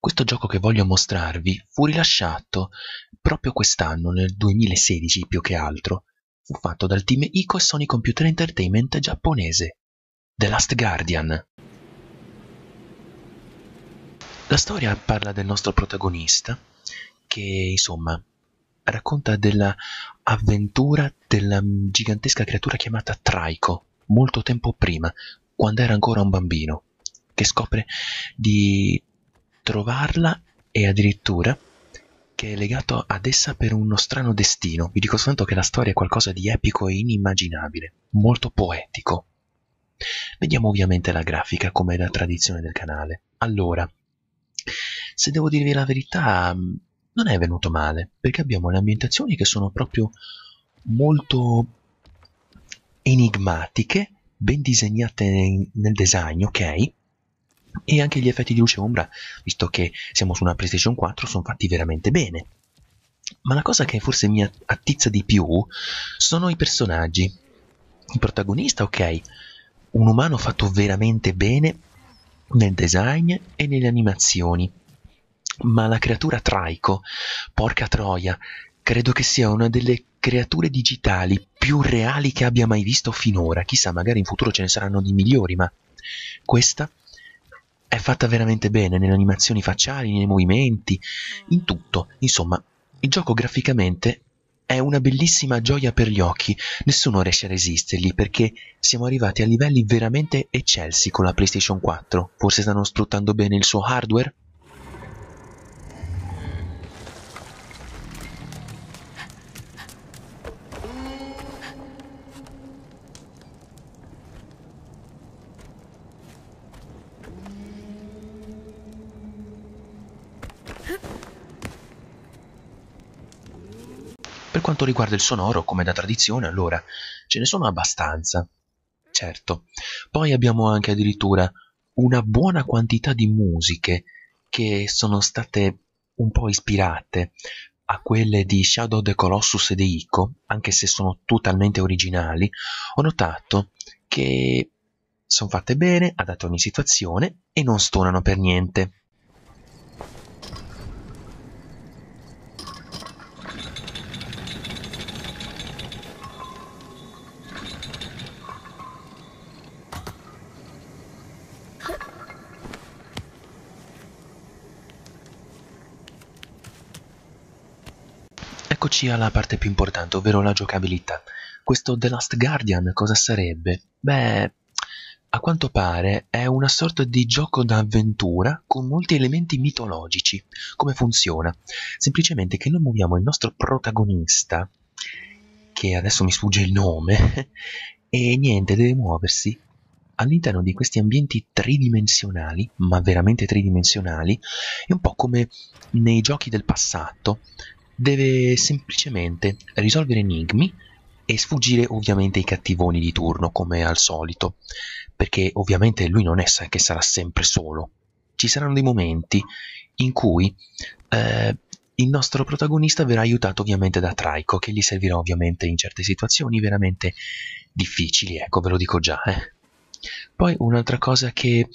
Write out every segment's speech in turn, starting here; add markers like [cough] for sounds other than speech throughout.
Questo gioco che voglio mostrarvi fu rilasciato proprio quest'anno, nel 2016 più che altro. Fu fatto dal team ICO e Sony Computer Entertainment giapponese. The Last Guardian. La storia parla del nostro protagonista che, insomma, racconta dell'avventura della gigantesca creatura chiamata Traico, molto tempo prima, quando era ancora un bambino, che scopre di trovarla e addirittura che è legato ad essa per uno strano destino. Vi dico soltanto che la storia è qualcosa di epico e inimmaginabile, molto poetico. Vediamo ovviamente la grafica come è la tradizione del canale. Allora, se devo dirvi la verità, mm, non è venuto male, perché abbiamo le ambientazioni che sono proprio molto enigmatiche, ben disegnate nel design, ok? e anche gli effetti di luce e ombra, visto che siamo su una PlayStation 4, sono fatti veramente bene. Ma la cosa che forse mi attizza di più sono i personaggi. Il protagonista, ok, un umano fatto veramente bene nel design e nelle animazioni. Ma la creatura Traico, porca troia, credo che sia una delle creature digitali più reali che abbia mai visto finora. Chissà, magari in futuro ce ne saranno di migliori, ma questa è fatta veramente bene nelle animazioni facciali, nei movimenti, mm. in tutto. Insomma, il gioco graficamente è una bellissima gioia per gli occhi, nessuno riesce a resistergli perché siamo arrivati a livelli veramente eccelsi con la PlayStation 4. Forse stanno sfruttando bene il suo hardware? Per quanto riguarda il sonoro, come da tradizione, allora, ce ne sono abbastanza. Certo. Poi abbiamo anche addirittura una buona quantità di musiche che sono state un po' ispirate a quelle di Shadow the Colossus e di Ico, anche se sono totalmente originali, ho notato che sono fatte bene, adatte a ogni situazione e non stonano per niente. Eccoci alla parte più importante, ovvero la giocabilità. Questo The Last Guardian cosa sarebbe? Beh, a quanto pare è una sorta di gioco d'avventura con molti elementi mitologici. Come funziona? Semplicemente che noi muoviamo il nostro protagonista, che adesso mi sfugge il nome, [laughs] e niente, deve muoversi all'interno di questi ambienti tridimensionali, ma veramente tridimensionali, è un po' come nei giochi del passato, deve semplicemente risolvere enigmi e sfuggire ovviamente ai cattivoni di turno come al solito, perché ovviamente lui non è che sarà sempre solo. Ci saranno dei momenti in cui eh, il nostro protagonista verrà aiutato ovviamente da Traico, che gli servirà ovviamente in certe situazioni veramente difficili, ecco, ve lo dico già. Eh. Poi un'altra cosa che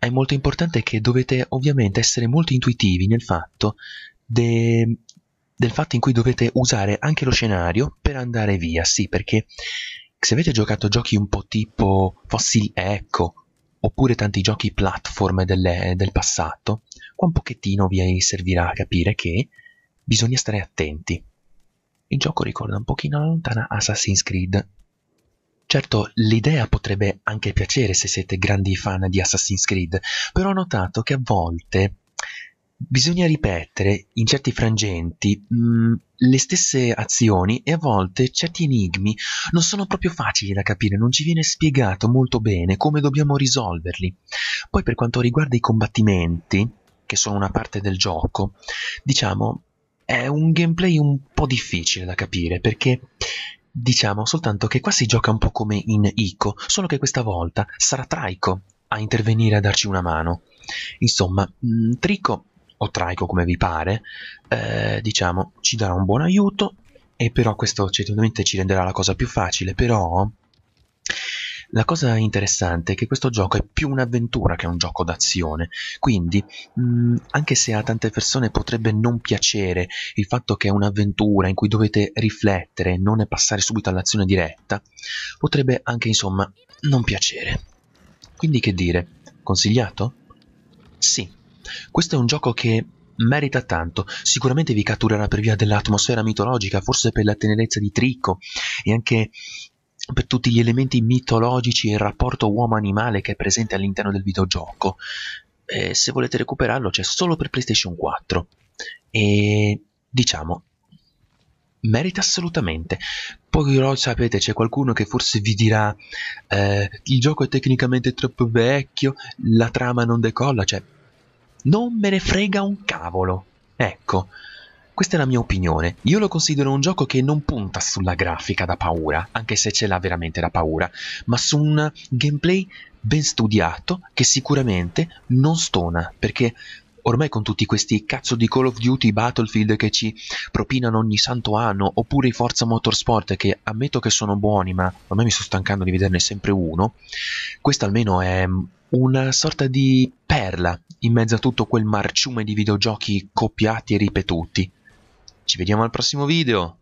è molto importante è che dovete ovviamente essere molto intuitivi nel fatto de del fatto in cui dovete usare anche lo scenario per andare via, sì, perché se avete giocato giochi un po' tipo Fossil Echo, oppure tanti giochi platform delle, del passato, qua un pochettino vi servirà a capire che bisogna stare attenti. Il gioco ricorda un pochino la lontana Assassin's Creed. Certo, l'idea potrebbe anche piacere se siete grandi fan di Assassin's Creed, però ho notato che a volte bisogna ripetere in certi frangenti mh, mm, le stesse azioni e a volte certi enigmi non sono proprio facili da capire, non ci viene spiegato molto bene come dobbiamo risolverli. Poi per quanto riguarda i combattimenti, che sono una parte del gioco, diciamo è un gameplay un po' difficile da capire perché diciamo soltanto che qua si gioca un po' come in Ico, solo che questa volta sarà Traico a intervenire a darci una mano. Insomma, mh, mm, Trico o traico come vi pare, eh, diciamo ci darà un buon aiuto e però questo certamente cioè, ci renderà la cosa più facile, però la cosa interessante è che questo gioco è più un'avventura che un gioco d'azione, quindi mh, mm, anche se a tante persone potrebbe non piacere il fatto che è un'avventura in cui dovete riflettere, e non passare subito all'azione diretta, potrebbe anche insomma non piacere. Quindi che dire? Consigliato? Sì, questo è un gioco che merita tanto, sicuramente vi catturerà per via dell'atmosfera mitologica, forse per la tenerezza di Trico e anche per tutti gli elementi mitologici e il rapporto uomo-animale che è presente all'interno del videogioco. E eh, se volete recuperarlo c'è solo per PlayStation 4 e diciamo merita assolutamente. Poi lo sapete, c'è qualcuno che forse vi dirà eh, il gioco è tecnicamente troppo vecchio, la trama non decolla, cioè non me ne frega un cavolo. Ecco, questa è la mia opinione. Io lo considero un gioco che non punta sulla grafica da paura, anche se ce l'ha veramente da paura, ma su un gameplay ben studiato che sicuramente non stona, perché ormai con tutti questi cazzo di Call of Duty Battlefield che ci propinano ogni santo anno, oppure i Forza Motorsport che ammetto che sono buoni, ma ormai mi sto stancando di vederne sempre uno, questo almeno è una sorta di perla in mezzo a tutto quel marciume di videogiochi copiati e ripetuti. Ci vediamo al prossimo video!